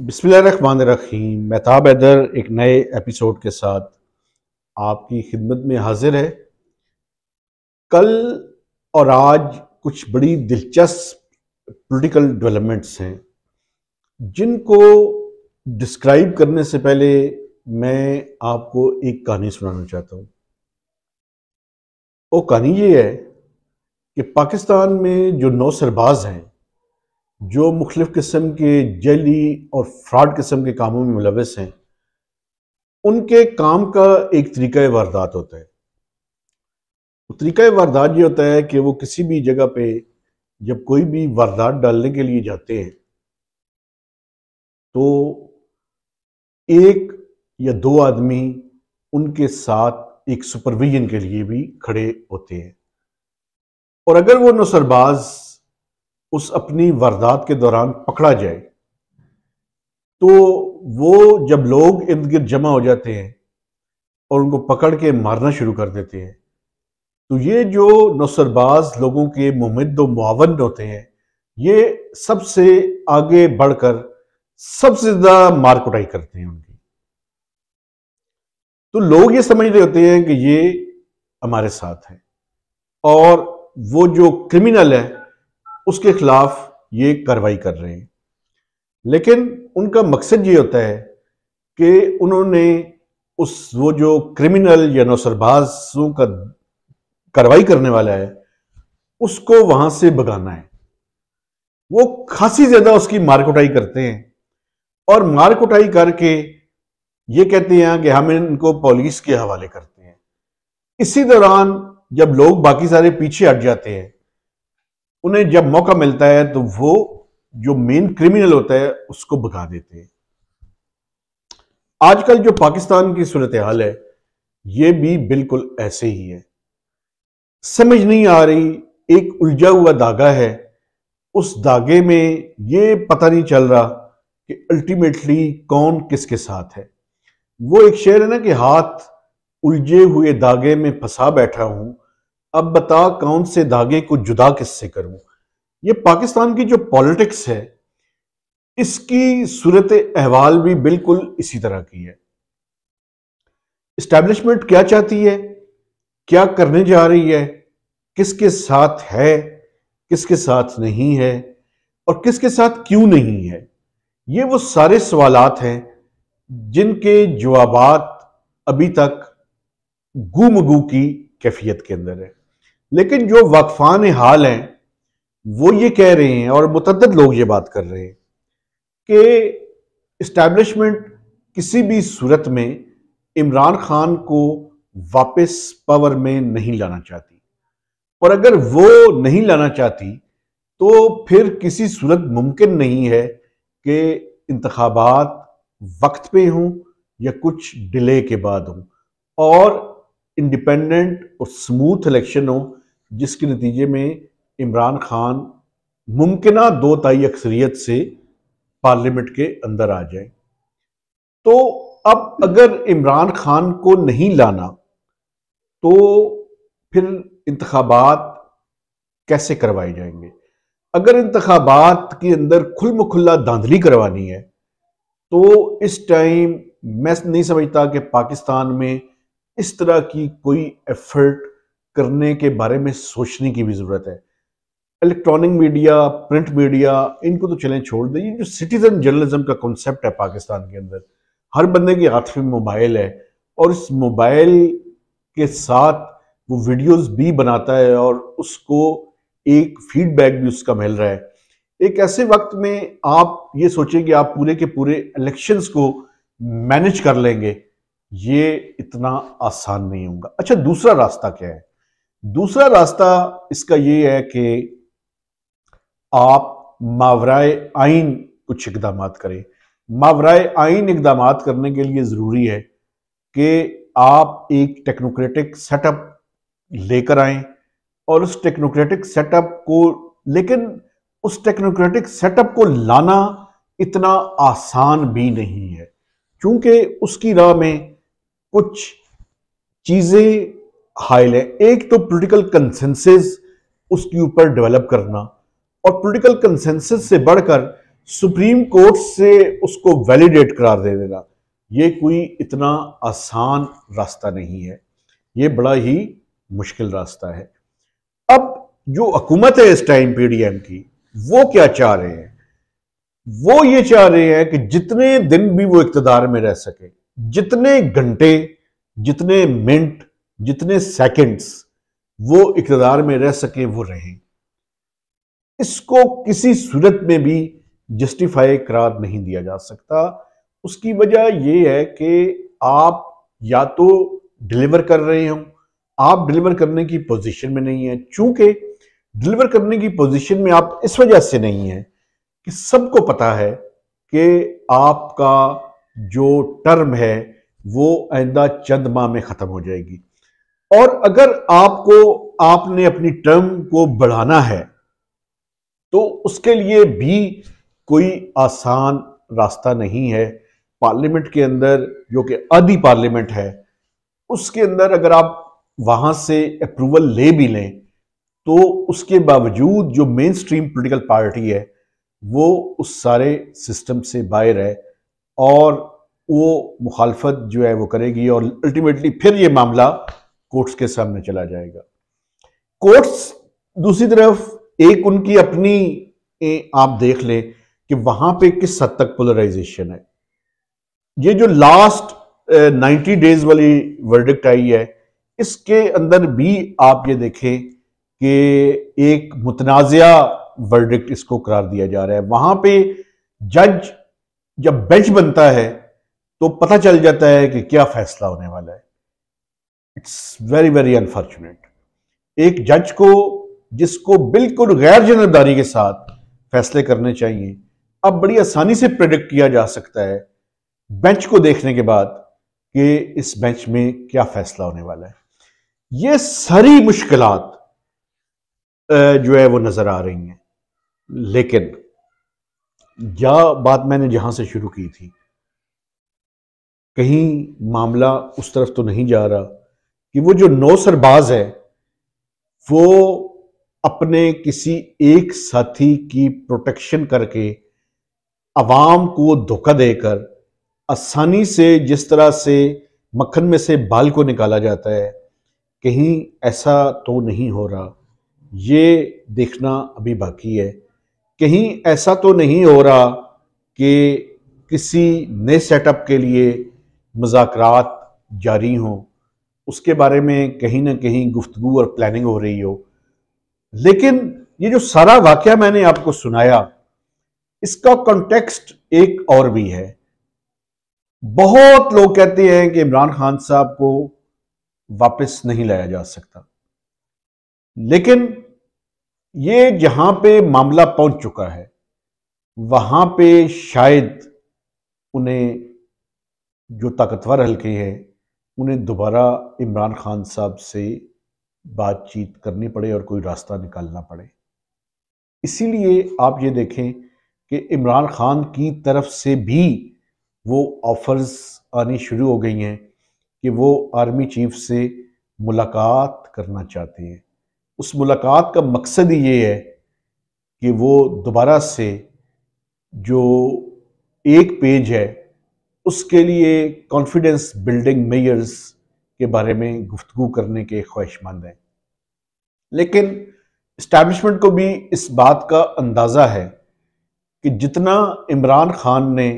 बिस्मिल्लाहिर्रहमानिर्रहीम महताब हैदर एक नए एपिसोड के साथ आपकी खिदमत में हाजिर है कल और आज कुछ बड़ी दिलचस्प पॉलिटिकल डेवलपमेंट्स हैं जिनको डिस्क्राइब करने से पहले मैं आपको एक कहानी सुनाना चाहता हूँ वो कहानी ये है कि पाकिस्तान में जो नौ सरबाज हैं जो मुख्तफ किस्म के जली और फ्रॉड किस्म के कामों में मुलविस हैं उनके काम का एक तरीका वारदात होता है तो तरीका वारदात ये होता है कि वो किसी भी जगह पे जब कोई भी वारदात डालने के लिए जाते हैं तो एक या दो आदमी उनके साथ एक सुपरविजन के लिए भी खड़े होते हैं और अगर वो नसरबाज़ उस अपनी वारदात के दौरान पकड़ा जाए तो वो जब लोग इर्द गिर्द जमा हो जाते हैं और उनको पकड़ के मारना शुरू कर देते हैं तो ये जो नौसरबाज लोगों के मुमद मुआवन होते हैं ये सबसे आगे बढ़कर सबसे ज्यादा मार कुटाई करते हैं उनकी तो लोग ये समझ रहे होते हैं कि ये हमारे साथ है और वो जो क्रिमिनल है उसके खिलाफ ये कार्रवाई कर रहे हैं लेकिन उनका मकसद ये होता है कि उन्होंने उस वो जो क्रिमिनल या नौसरबाजों का कार्रवाई करने वाला है उसको वहां से भगाना है वो खासी ज्यादा उसकी मारकुटाई करते हैं और मारकुटाई करके ये कहते हैं कि हम इनको पुलिस के हवाले करते हैं इसी दौरान जब लोग बाकी सारे पीछे हट जाते हैं उन्हें जब मौका मिलता है तो वो जो मेन क्रिमिनल होता है उसको भगा देते हैं आजकल जो पाकिस्तान की सूरत हाल है ये भी बिल्कुल ऐसे ही है समझ नहीं आ रही एक उलझा हुआ धागा है उस धागे में ये पता नहीं चल रहा कि अल्टीमेटली कौन किसके साथ है वो एक शेर है ना कि हाथ उलझे हुए धागे में फंसा बैठा हूं अब बता कौन से धागे को जुदा किससे करूं ये पाकिस्तान की जो पॉलिटिक्स है इसकी सूरत अहवाल भी बिल्कुल इसी तरह की है इस्टेब्लिशमेंट क्या चाहती है क्या करने जा रही है किसके साथ है किसके साथ नहीं है और किसके साथ क्यों नहीं है ये वो सारे सवालात हैं जिनके जवाब अभी तक गुमगू की कैफियत के अंदर है लेकिन जो वक्फान हाल हैं वो ये कह रहे हैं और मतद लोग ये बात कर रहे हैं कि इस्टेब्लिशमेंट किसी भी सूरत में इमरान खान को वापस पावर में नहीं लाना चाहती और अगर वो नहीं लाना चाहती तो फिर किसी सूरत मुमकिन नहीं है कि इंतबात वक्त पे हों या कुछ डिले के बाद हों और इंडिपेंडेंट और स्मूथ इलेक्शन हो जिसके नतीजे में इमरान खान मुमकिन दो तई अक्सरियत से पार्लियामेंट के अंदर आ जाए तो अब अगर इमरान खान को नहीं लाना तो फिर इंतबात कैसे करवाए जाएंगे अगर इंतबात के अंदर खुल मुखुल्ला धांधली करवानी है तो इस टाइम मैं नहीं समझता कि पाकिस्तान में इस तरह की कोई एफर्ट करने के बारे में सोचने की भी ज़रूरत है इलेक्ट्रॉनिक मीडिया प्रिंट मीडिया इनको तो चलें छोड़ दें ये जो सिटीज़न जर्नलिज्म का कॉन्सेप्ट है पाकिस्तान के अंदर हर बंदे के हाथ में मोबाइल है और इस मोबाइल के साथ वो वीडियोस भी बनाता है और उसको एक फीडबैक भी उसका मिल रहा है एक ऐसे वक्त में आप ये सोचें कि आप पूरे के पूरे इलेक्शंस को मैनेज कर लेंगे ये इतना आसान नहीं होगा अच्छा दूसरा रास्ता क्या है दूसरा रास्ता इसका ये है कि आप मावराए आइन कुछ इकदाम करें मावराए आइन इकदाम करने के लिए ज़रूरी है कि आप एक टेक्नोक्रेटिक सेटअप लेकर आए और उस टेक्नोक्रेटिक सेटअप को लेकिन उस टेक्नोक्रेटिक सेटअप को लाना इतना आसान भी नहीं है क्योंकि उसकी राह में कुछ चीजें हाई लें एक तो पॉलिटिकल कंसेंसस उसके ऊपर डेवलप करना और पॉलिटिकल कंसेंसस से बढ़कर सुप्रीम कोर्ट से उसको वैलिडेट करार दे देना ये कोई इतना आसान रास्ता नहीं है ये बड़ा ही मुश्किल रास्ता है अब जो हुकूमत है इस टाइम पीडीएम की वो क्या चाह रहे हैं वो ये चाह रहे हैं कि जितने दिन भी वो इकतदार में रह सके जितने घंटे जितने मिनट जितने सेकंड्स वो इकतदार में रह सकें वो रहें इसको किसी सूरत में भी जस्टिफाई करार नहीं दिया जा सकता उसकी वजह यह है कि आप या तो डिलीवर कर रहे हो आप डिलीवर करने की पोजीशन में नहीं है चूंकि डिलीवर करने की पोजीशन में आप इस वजह से नहीं है कि सबको पता है कि आपका जो टर्म है वो आइंदा चंद माह में ख़त्म हो जाएगी और अगर आपको आपने अपनी टर्म को बढ़ाना है तो उसके लिए भी कोई आसान रास्ता नहीं है पार्लियामेंट के अंदर जो कि आधी पार्लियामेंट है उसके अंदर अगर आप वहाँ से अप्रूवल ले भी लें तो उसके बावजूद जो मेन स्ट्रीम पोलिटिकल पार्टी है वो उस सारे सिस्टम से बाहर है और वो मुखालफत जो है वो करेगी और अल्टीमेटली फिर ये मामला कोर्ट्स के सामने चला जाएगा कोर्ट्स दूसरी तरफ एक उनकी अपनी आप देख लें कि वहां पे किस हद तक पोलराइजेशन है ये जो लास्ट नाइन्टी डेज वाली वर्डिक्ट आई है इसके अंदर भी आप ये देखें कि एक मुतनाज़ वर्डिक्ट इसको करार दिया जा रहा है वहां पे जज जब बेंच बनता है तो पता चल जाता है कि क्या फैसला होने वाला है इट्स वेरी वेरी अनफॉर्चुनेट एक जज को जिसको बिल्कुल गैर जिम्मेदारी के साथ फैसले करने चाहिए अब बड़ी आसानी से प्रेडिक्ट किया जा सकता है बेंच को देखने के बाद कि इस बेंच में क्या फैसला होने वाला है ये सारी मुश्किलात जो है वो नज़र आ रही हैं लेकिन या बात मैंने जहाँ से शुरू की थी कहीं मामला उस तरफ तो नहीं जा रहा कि वो जो नौ सरबाज है वो अपने किसी एक साथी की प्रोटेक्शन करके आवाम को धोखा देकर आसानी से जिस तरह से मक्खन में से बाल को निकाला जाता है कहीं ऐसा तो नहीं हो रहा ये देखना अभी बाकी है कहीं ऐसा तो नहीं हो रहा कि किसी नए सेटअप के लिए मजाक जारी हों उसके बारे में कहीं ना कहीं गुफ्तु और प्लानिंग हो रही हो लेकिन ये जो सारा वाक्य मैंने आपको सुनाया इसका कॉन्टेक्स्ट एक और भी है बहुत लोग कहते हैं कि इमरान खान साहब को वापस नहीं लाया जा सकता लेकिन ये जहां पे मामला पहुंच चुका है वहां पे शायद उन्हें जो ताकतवर हल्के हैं उन्हें दोबारा इमरान खान साहब से बातचीत करनी पड़े और कोई रास्ता निकालना पड़े इसीलिए आप ये देखें कि इमरान खान की तरफ से भी वो ऑफर्स आनी शुरू हो गई हैं कि वो आर्मी चीफ से मुलाकात करना चाहते हैं उस मुलाकात का मकसद ही ये है कि वो दोबारा से जो एक पेज है उसके लिए कॉन्फिडेंस बिल्डिंग मेयर्स के बारे में गुफ्तु करने के ख्वाहिशमंद हैं लेकिन इस्टेब्लिशमेंट को भी इस बात का अंदाज़ा है कि जितना इमरान खान ने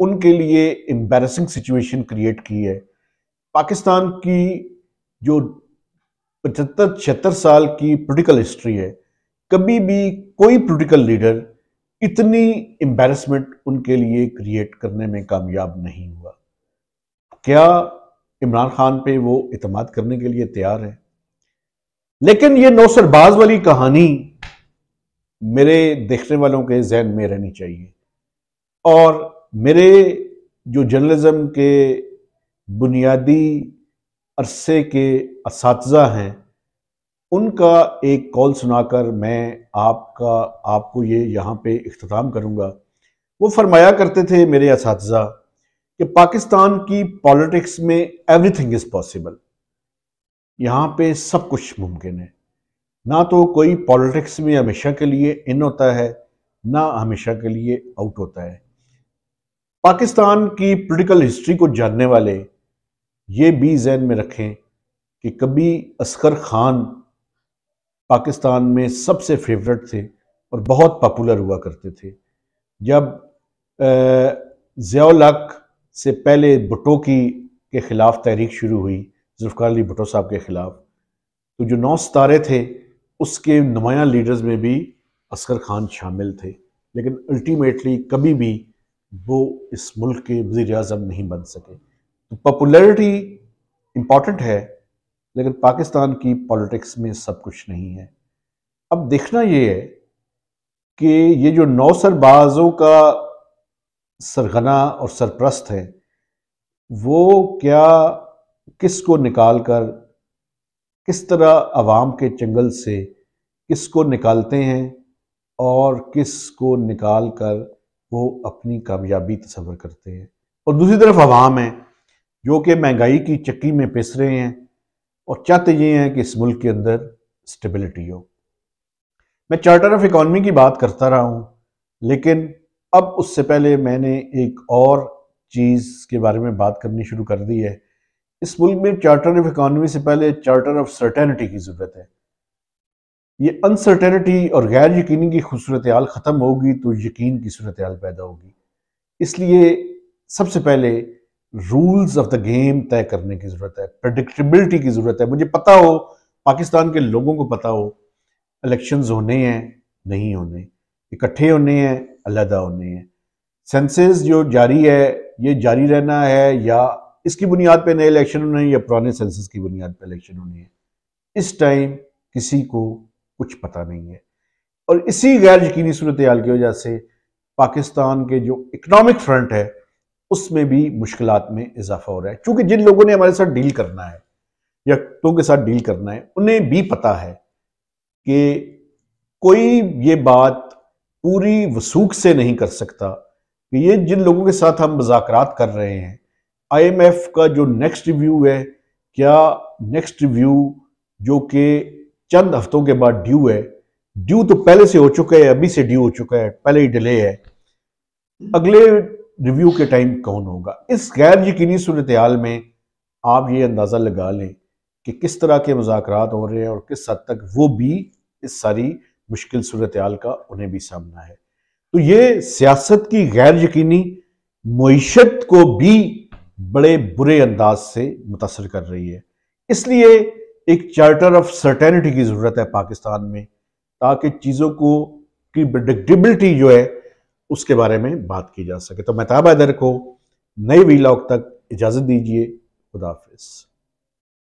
उनके लिए एम्बेरसिंग सिचुएशन क्रिएट की है पाकिस्तान की जो पचहत्तर छिहत्तर साल की पोलिटिकल हिस्ट्री है कभी भी कोई पोलिटिकल लीडर इतनी एम्बेरसमेंट उनके लिए क्रिएट करने में कामयाब नहीं हुआ क्या इमरान खान पे वो इतमाद करने के लिए तैयार है लेकिन ये नौसरबाज वाली कहानी मेरे देखने वालों के जहन में रहनी चाहिए और मेरे जो जर्नलिज्म के बुनियादी अरसे के इस हैं उनका एक कॉल सुनाकर मैं आपका आपको ये यहाँ पे अख्ताम करूँगा वो फरमाया करते थे मेरे इस कि पाकिस्तान की पॉलिटिक्स में एवरीथिंग इज़ पॉसिबल यहाँ पे सब कुछ मुमकिन है ना तो कोई पॉलिटिक्स में हमेशा के लिए इन होता है ना हमेशा के लिए आउट होता है पाकिस्तान की पॉलिटिकल हिस्ट्री को जानने वाले ये भी जहन में रखें कि कभी असगर खान पाकिस्तान में सबसे फेवरेट थे और बहुत पॉपुलर हुआ करते थे जब ज़ियालक से पहले भुटो की के ख़िलाफ़ तहरीक शुरू हुई जुल्फ़ार अली भुटो साहब के ख़िलाफ़ तो जो नौ सितारे थे उसके नुमाया लीडर्स में भी असगर खान शामिल थे लेकिन अल्टीमेटली कभी भी वो इस मुल्क के वज़ी अजम नहीं बन सके तो पॉपुलैरिटी इम्पॉर्टेंट है लेकिन पाकिस्तान की पॉलिटिक्स में सब कुछ नहीं है अब देखना ये है कि ये जो नौसरबाजों का सरगना और सरप्रस्त है वो क्या किस को निकाल कर किस तरह आवाम के चंगल से किस को निकालते हैं और किस को निकाल कर वो अपनी कामयाबी तस्वर करते हैं और दूसरी तरफ आवाम है जो कि महंगाई की चक्की में पिस रहे हैं और चाहते ये हैं कि इस मुल्क के अंदर स्टेबिलिटी हो मैं चार्टर ऑफ इकॉनमी की बात करता रहा हूँ लेकिन अब उससे पहले मैंने एक और चीज़ के बारे में बात करनी शुरू कर दी है इस मुल्क में चार्टर ऑफ इकॉनमी से पहले चार्टर ऑफ सर्टेनिटी की ज़रूरत है ये अनसर्टेनिटी और गैर यकीनी की खूबसूरत हाल ख़त्म होगी तो यकीन की सूरत हाल पैदा होगी इसलिए सबसे पहले रूल्स ऑफ द गेम तय करने की जरूरत है प्रडिक्टेबिलिटी की जरूरत है मुझे पता हो पाकिस्तान के लोगों को पता हो इलेक्शंस होने हैं नहीं होने इकट्ठे होने हैं अलहदा होने हैं सेंसेस जो जारी है ये जारी रहना है या इसकी बुनियाद पे नए इलेक्शन होने हैं या पुराने सेंसेस की बुनियाद पे इलेक्शन होने हैं इस टाइम किसी को कुछ पता नहीं है और इसी गैर यकीनी सूरत हाल की वजह से पाकिस्तान के जो इकनॉमिक फ्रंट है उसमें भी मुश्किल में इजाफा हो रहा है क्योंकि जिन लोगों ने हमारे साथ डील करना है या तो के साथ डील करना है उन्हें भी पता है कि कोई ये बात पूरी वसूख से नहीं कर सकता कि ये जिन लोगों के साथ हम मजाक कर रहे हैं आईएमएफ का जो नेक्स्ट रिव्यू है क्या नेक्स्ट रिव्यू जो कि चंद हफ्तों के बाद ड्यू है ड्यू तो पहले से हो चुका है अभी से ड्यू हो चुका है पहले ही डिले है अगले रिव्यू के टाइम कौन होगा इस गैर यकीनी सूरत हाल में आप ये अंदाज़ा लगा लें कि किस तरह के मुजाकर हो रहे हैं और किस हद तक वो भी इस सारी मुश्किल सूरत हाल का उन्हें भी सामना है तो ये सियासत की गैर यकीनी मीशत को भी बड़े बुरे अंदाज से मुतासर कर रही है इसलिए एक चार्टर ऑफ सर्टेनिटी की ज़रूरत है पाकिस्तान में ताकि चीज़ों को की प्रडिक्टेबिलिटी जो है उसके बारे में बात की जा सके तो मेहताब हैदर को नई वीलॉग तक इजाज़त दीजिए खुदाफिज़